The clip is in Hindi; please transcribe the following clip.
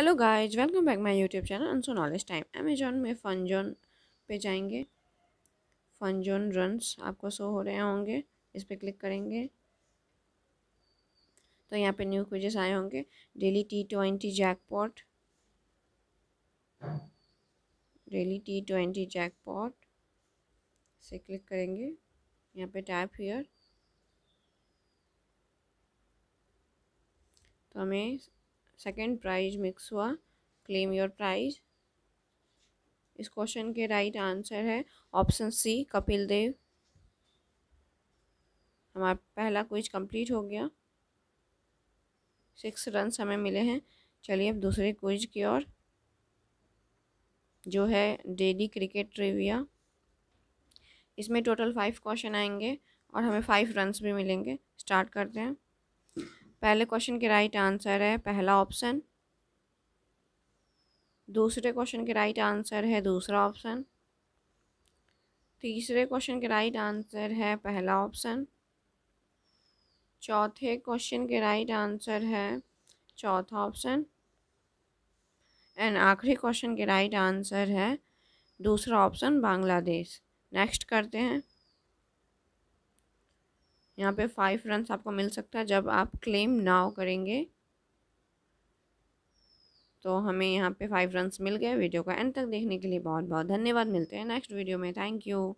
hello guys welcome back my YouTube channel अनसो नॉलेज टाइम अमेजोन में फन जोन पे जाएंगे फन जोन रन्स आपको शो हो रहे होंगे इस पर क्लिक करेंगे तो यहाँ पे न्यू क्विजेस आए होंगे daily T twenty jackpot daily T twenty jackpot से क्लिक करेंगे यहाँ पे टैप हियर तो हमें सेकेंड प्राइज मिक्स हुआ क्लेम योर प्राइज इस क्वेश्चन के राइट right आंसर है ऑप्शन सी कपिल देव हमारा पहला क्विज कंप्लीट हो गया सिक्स रन हमें मिले हैं चलिए अब दूसरे क्विज की ओर जो है डेली क्रिकेट ट्रिविया इसमें टोटल फाइव क्वेश्चन आएंगे और हमें फाइव रन्स भी मिलेंगे स्टार्ट करते हैं पहले क्वेश्चन के राइट आंसर है पहला ऑप्शन दूसरे क्वेश्चन के राइट आंसर है दूसरा ऑप्शन तीसरे क्वेश्चन के राइट आंसर है पहला ऑप्शन चौथे क्वेश्चन के राइट आंसर है चौथा ऑप्शन एंड आखिरी क्वेश्चन के राइट आंसर है दूसरा ऑप्शन बांग्लादेश नेक्स्ट करते हैं यहाँ पे फाइव रन आपको मिल सकता है जब आप क्लेम नाव करेंगे तो हमें यहाँ पे फाइव रन्स मिल गए वीडियो का एंड तक देखने के लिए बहुत बहुत धन्यवाद मिलते हैं नेक्स्ट वीडियो में थैंक यू